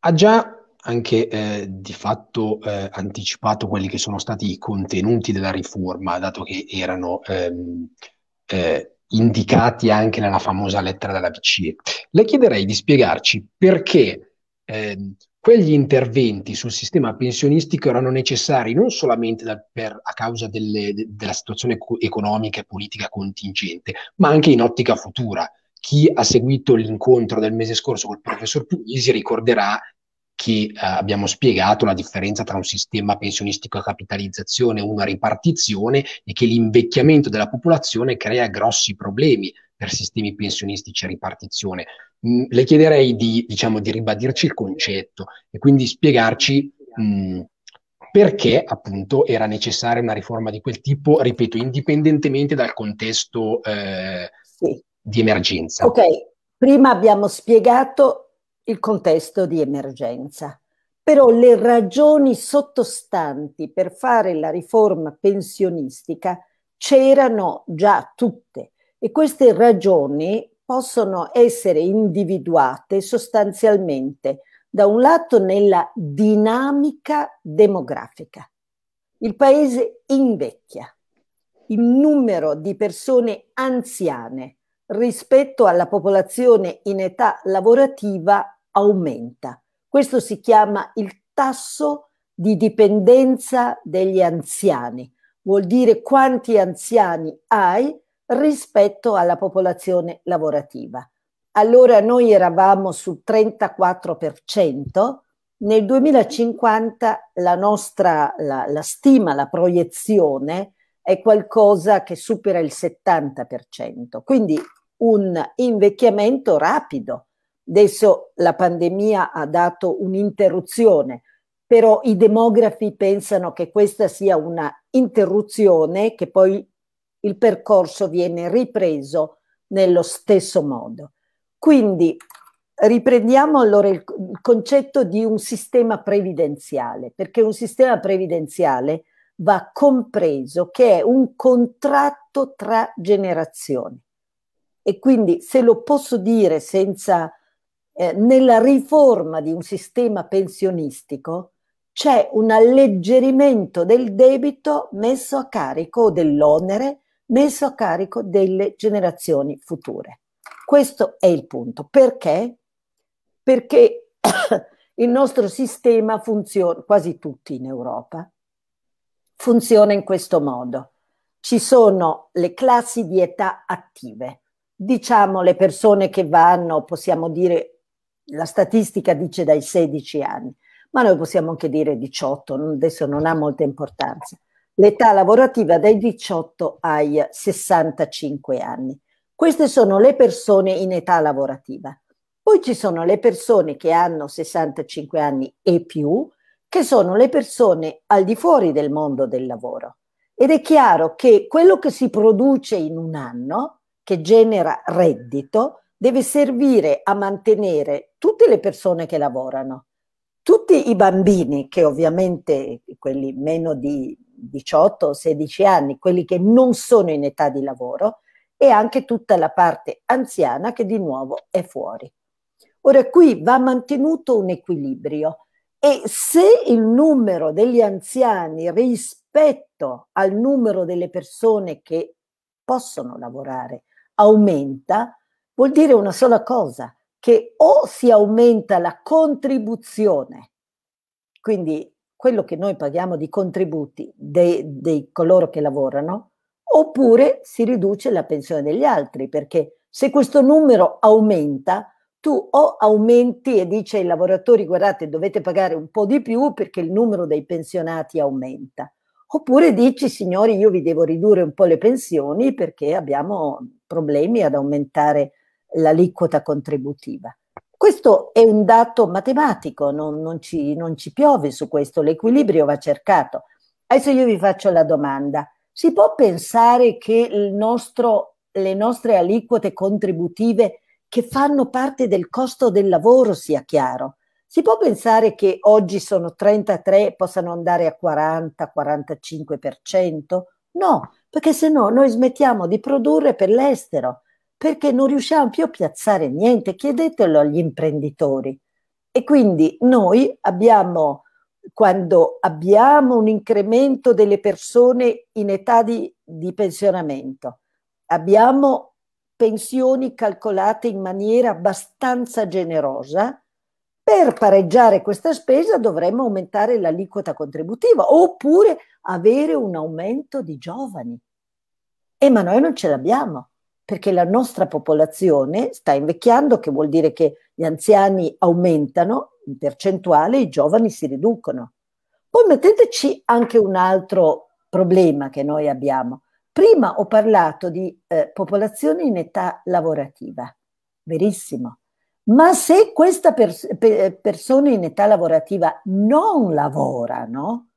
ha già anche eh, di fatto eh, anticipato quelli che sono stati i contenuti della riforma, dato che erano ehm, eh, indicati anche nella famosa lettera della BCE. Le chiederei di spiegarci perché ehm, quegli interventi sul sistema pensionistico erano necessari non solamente da, per, a causa delle, de, della situazione co- economica e politica contingente, ma anche in ottica futura chi ha seguito l'incontro del mese scorso col professor Puglisi ricorderà che eh, abbiamo spiegato la differenza tra un sistema pensionistico a capitalizzazione e una ripartizione e che l'invecchiamento della popolazione crea grossi problemi per sistemi pensionistici a ripartizione. Mh, mm, le chiederei di, diciamo, di, ribadirci il concetto e quindi spiegarci mh, mm, perché appunto era necessaria una riforma di quel tipo, ripeto, indipendentemente dal contesto eh, di emergenza. Ok, prima abbiamo spiegato il contesto di emergenza, però le ragioni sottostanti per fare la riforma pensionistica c'erano già tutte e queste ragioni possono essere individuate sostanzialmente da un lato nella dinamica demografica. Il paese invecchia, il numero di persone anziane rispetto alla popolazione in età lavorativa aumenta. Questo si chiama il tasso di dipendenza degli anziani, vuol dire quanti anziani hai rispetto alla popolazione lavorativa. Allora noi eravamo sul 34%, nel 2050 la nostra la, la stima, la proiezione è qualcosa che supera il 70%. Quindi un invecchiamento rapido. Adesso la pandemia ha dato un'interruzione, però i demografi pensano che questa sia una interruzione che poi il percorso viene ripreso nello stesso modo. Quindi riprendiamo allora il, concetto di un sistema previdenziale, perché un sistema previdenziale va compreso che è un contratto tra generazioni. E quindi se lo posso dire senza, eh, nella riforma di un sistema pensionistico c'è un alleggerimento del debito messo a carico dell'onere messo a carico delle generazioni future. Questo è il punto. Perché? Perché il nostro sistema funziona, quasi tutti in Europa, funziona in questo modo. Ci sono le classi di età attive, diciamo le persone che vanno, possiamo dire, la statistica dice dai 16 anni, ma noi possiamo anche dire 18, adesso non ha molta importanza. L'età lavorativa dai 18 ai 65 anni. Queste sono le persone in età lavorativa. Poi ci sono le persone che hanno 65 anni e più, che sono le persone al di fuori del mondo del lavoro. Ed è chiaro che quello che si produce in un anno che genera reddito deve servire a mantenere tutte le persone che lavorano, tutti i bambini che ovviamente quelli meno di 18-16 anni, quelli che non sono in età di lavoro e anche tutta la parte anziana che di nuovo è fuori. Ora qui va mantenuto un equilibrio e se il numero degli anziani rispetto al numero delle persone che possono lavorare aumenta, vuol dire una sola cosa, che o si aumenta la contribuzione, quindi quello che noi paghiamo di contributi di coloro che lavorano, oppure si riduce la pensione degli altri, perché se questo numero aumenta, tu o aumenti e dici ai lavoratori guardate dovete pagare un po' di più perché il numero dei pensionati aumenta, Oppure dici, signori, io vi devo ridurre un po' le pensioni perché abbiamo problemi ad aumentare l'aliquota contributiva. Questo è un dato matematico, non, non, ci, non ci piove su questo, l'equilibrio va cercato. Adesso io vi faccio la domanda, si può pensare che il nostro, le nostre aliquote contributive che fanno parte del costo del lavoro, sia chiaro, si può pensare che oggi sono 33 possano andare a 40-45%? No, perché se no noi smettiamo di produrre per l'estero, perché non riusciamo più a piazzare niente, chiedetelo agli imprenditori. E quindi noi abbiamo, quando abbiamo un incremento delle persone in età di, di pensionamento, abbiamo pensioni calcolate in maniera abbastanza generosa, per pareggiare questa spesa dovremmo aumentare l'aliquota contributiva oppure avere un aumento di giovani. E ma noi non ce l'abbiamo perché la nostra popolazione sta invecchiando, che vuol dire che gli anziani aumentano in percentuale e i giovani si riducono. Poi metteteci anche un altro problema che noi abbiamo. Prima ho parlato di eh, popolazione in età lavorativa, verissimo, ma se queste pers- pe- persone in età lavorativa non lavorano,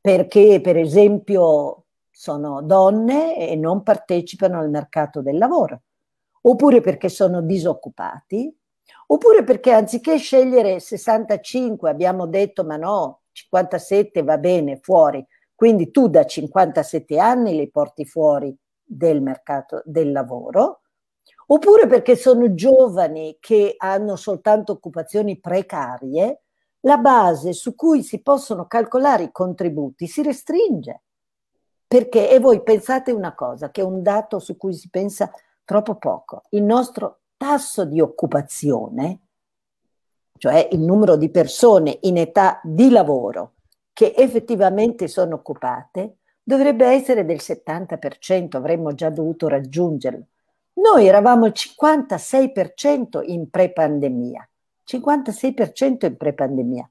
perché per esempio sono donne e non partecipano al mercato del lavoro, oppure perché sono disoccupati, oppure perché anziché scegliere 65, abbiamo detto ma no, 57 va bene fuori, quindi tu da 57 anni li porti fuori del mercato del lavoro, oppure perché sono giovani che hanno soltanto occupazioni precarie, la base su cui si possono calcolare i contributi si restringe. Perché, e voi pensate una cosa, che è un dato su cui si pensa troppo poco, il nostro tasso di occupazione, cioè il numero di persone in età di lavoro che effettivamente sono occupate, dovrebbe essere del 70%, avremmo già dovuto raggiungerlo. Noi eravamo il 56% in pre-pandemia, 56% in pre-pandemia.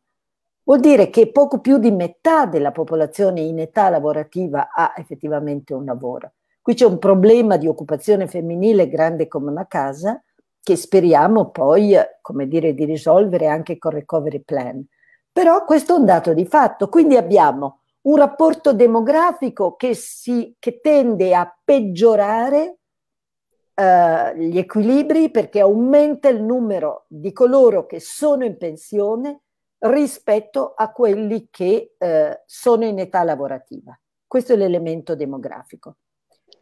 Vuol dire che poco più di metà della popolazione in età lavorativa ha effettivamente un lavoro. Qui c'è un problema di occupazione femminile grande come una casa che speriamo poi, come dire, di risolvere anche col recovery plan. Però questo è un dato di fatto, quindi abbiamo un rapporto demografico che, si, che tende a peggiorare eh, gli equilibri perché aumenta il numero di coloro che sono in pensione rispetto a quelli che eh, sono in età lavorativa. Questo è l'elemento demografico.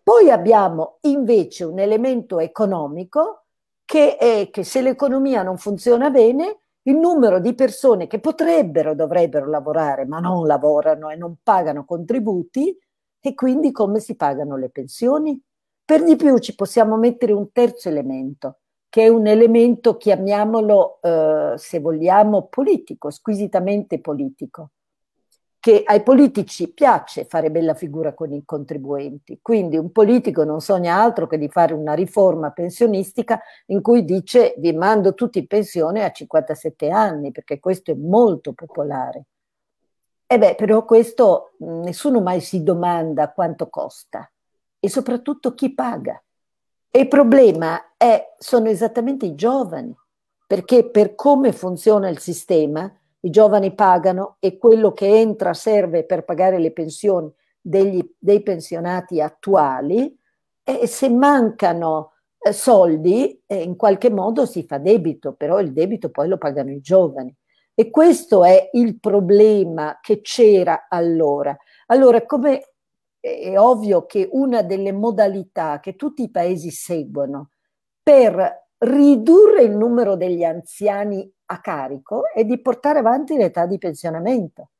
Poi abbiamo invece un elemento economico che è che se l'economia non funziona bene, il numero di persone che potrebbero, dovrebbero lavorare, ma non lavorano e non pagano contributi, e quindi come si pagano le pensioni? Per di più ci possiamo mettere un terzo elemento, che è un elemento, chiamiamolo, eh, se vogliamo, politico, squisitamente politico, che ai politici piace fare bella figura con i contribuenti. Quindi un politico non sogna altro che di fare una riforma pensionistica in cui dice vi mando tutti in pensione a 57 anni, perché questo è molto popolare. E beh, però questo mm, nessuno mai si domanda quanto costa e soprattutto chi paga. E il problema è, sono esattamente i giovani, perché per come funziona il sistema, i giovani pagano e quello che entra serve per pagare le pensioni degli, dei pensionati attuali e se mancano eh, soldi eh, in qualche modo si fa debito, però il debito poi lo pagano i giovani. E questo è il problema che c'era allora. Allora, come è ovvio che una delle modalità che tutti i paesi seguono per ridurre il numero degli anziani a carico è di portare avanti l'età di pensionamento.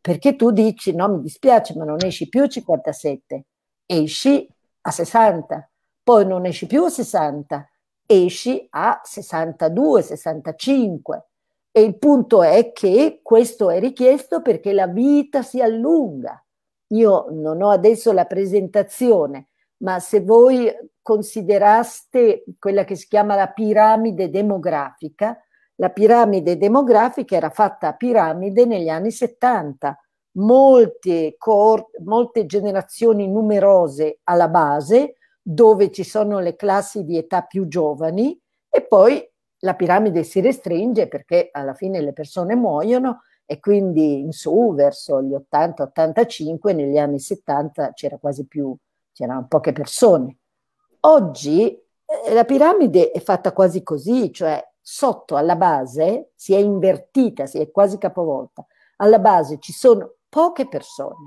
Perché tu dici no, mi dispiace, ma non esci più a 57, esci a 60, poi non esci più a 60, esci a 62, 65. E il punto è che questo è richiesto perché la vita si allunga io non ho adesso la presentazione, ma se voi consideraste quella che si chiama la piramide demografica, la piramide demografica era fatta a piramide negli anni 70, molte, molte generazioni numerose alla base, dove ci sono le classi di età più giovani e poi la piramide si restringe perché alla fine le persone muoiono e quindi in su verso gli 80-85 negli anni 70 c'era quasi più, c'erano poche persone. Oggi eh, la piramide è fatta quasi così, cioè sotto alla base si è invertita, si è quasi capovolta. Alla base ci sono poche persone.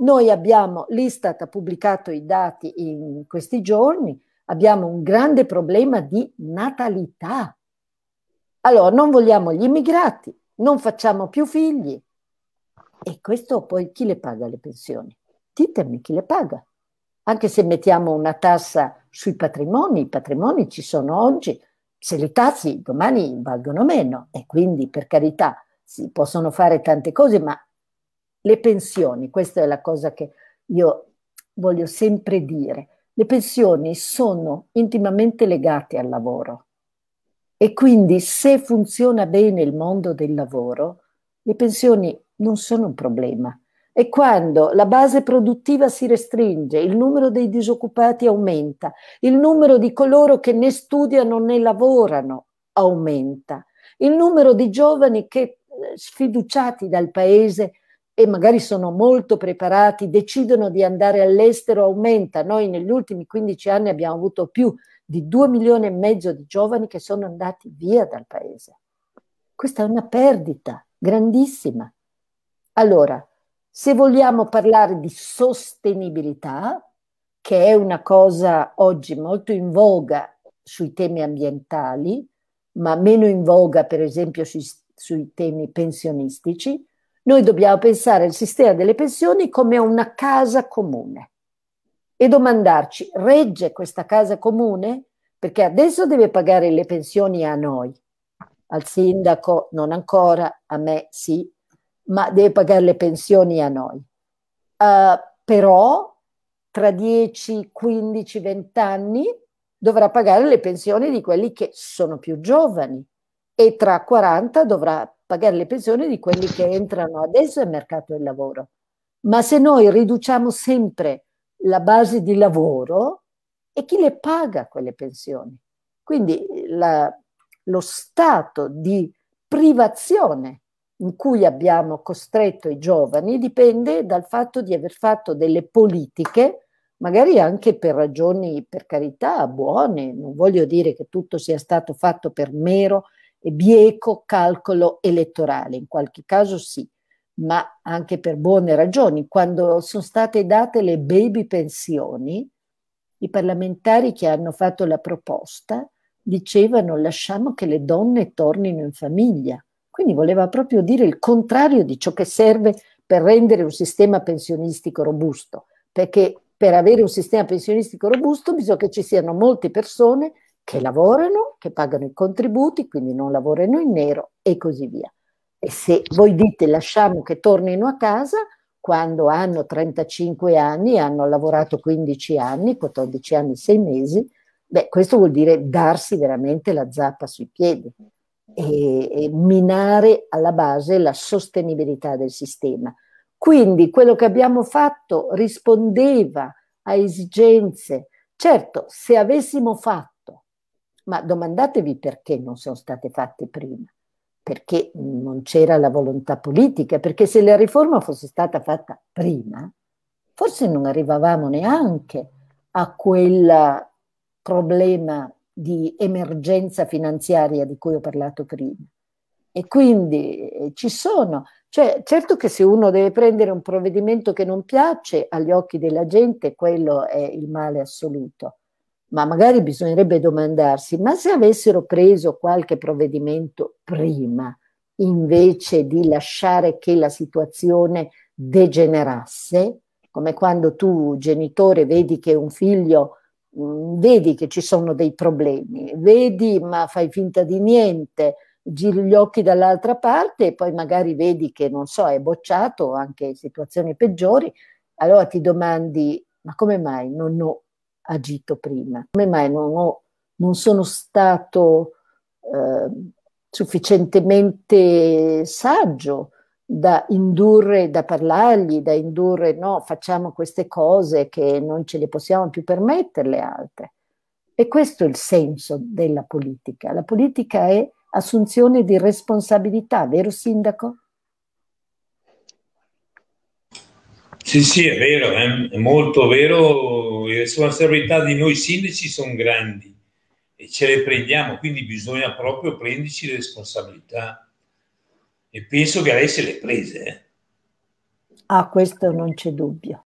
Noi abbiamo, l'Istat ha pubblicato i dati in questi giorni, abbiamo un grande problema di natalità. Allora, non vogliamo gli immigrati, non facciamo più figli. E questo poi chi le paga le pensioni? Ditemi chi le paga. Anche se mettiamo una tassa sui patrimoni, i patrimoni ci sono oggi, se le tassi domani valgono meno e quindi per carità si possono fare tante cose, ma le pensioni, questa è la cosa che io voglio sempre dire, le pensioni sono intimamente legate al lavoro e quindi se funziona bene il mondo del lavoro, le pensioni non sono un problema. E quando la base produttiva si restringe, il numero dei disoccupati aumenta, il numero di coloro che né studiano né lavorano aumenta, il numero di giovani che eh, sfiduciati dal paese e magari sono molto preparati, decidono di andare all'estero aumenta. Noi negli ultimi 15 anni abbiamo avuto più di due milioni e mezzo di giovani che sono andati via dal paese. Questa è una perdita grandissima. Allora, se vogliamo parlare di sostenibilità, che è una cosa oggi molto in voga sui temi ambientali, ma meno in voga per esempio sui, sui temi pensionistici, noi dobbiamo pensare al sistema delle pensioni come a una casa comune e domandarci, regge questa casa comune? Perché adesso deve pagare le pensioni a noi, al sindaco non ancora, a me sì, ma deve pagare le pensioni a noi. Uh, però tra 10, 15, 20 anni dovrà pagare le pensioni di quelli che sono più giovani e tra 40 dovrà pagare le pensioni di quelli che entrano adesso nel mercato del lavoro. Ma se noi riduciamo sempre la base di lavoro e chi le paga quelle pensioni. Quindi la, lo stato di privazione in cui abbiamo costretto i giovani dipende dal fatto di aver fatto delle politiche, magari anche per ragioni, per carità, buone, non voglio dire che tutto sia stato fatto per mero e bieco calcolo elettorale, in qualche caso sì, ma anche per buone ragioni, quando sono state date le baby pensioni, i parlamentari che hanno fatto la proposta dicevano lasciamo che le donne tornino in famiglia. Quindi voleva proprio dire il contrario di ciò che serve per rendere un sistema pensionistico robusto, perché per avere un sistema pensionistico robusto bisogna che ci siano molte persone che lavorano, che pagano i contributi, quindi non lavorano in nero e così via. E se voi dite lasciamo che tornino a casa, quando hanno 35 anni, hanno lavorato 15 anni, 14 anni, 6 mesi, beh, questo vuol dire darsi veramente la zappa sui piedi e, e minare alla base la sostenibilità del sistema. Quindi quello che abbiamo fatto rispondeva a esigenze. Certo, se avessimo fatto, ma domandatevi perché non sono state fatte prima perché non c'era la volontà politica, perché se la riforma fosse stata fatta prima, forse non arrivavamo neanche a quel problema di emergenza finanziaria di cui ho parlato prima. E quindi eh, ci sono, cioè, certo che se uno deve prendere un provvedimento che non piace agli occhi della gente, quello è il male assoluto, ma magari bisognerebbe domandarsi, ma se avessero preso qualche provvedimento prima, invece di lasciare che la situazione degenerasse, come quando tu genitore vedi che un figlio mh, mm, vedi che ci sono dei problemi, vedi ma fai finta di niente, giri gli occhi dall'altra parte e poi magari vedi che non so, è bocciato anche in situazioni peggiori, allora ti domandi ma come mai non ho agito prima? Come mai non, ho, non sono stato eh, sufficientemente saggio da indurre, da parlargli, da indurre no, facciamo queste cose che non ce le possiamo più permettere le altre. E questo è il senso della politica. La politica è assunzione di responsabilità, vero sindaco? Sì, sì, è vero, eh? è molto vero, le responsabilità di noi sindaci sono grandi e ce le prendiamo, quindi bisogna proprio prenderci le responsabilità e penso che lei se le prese. Eh? Ah, questo non c'è dubbio.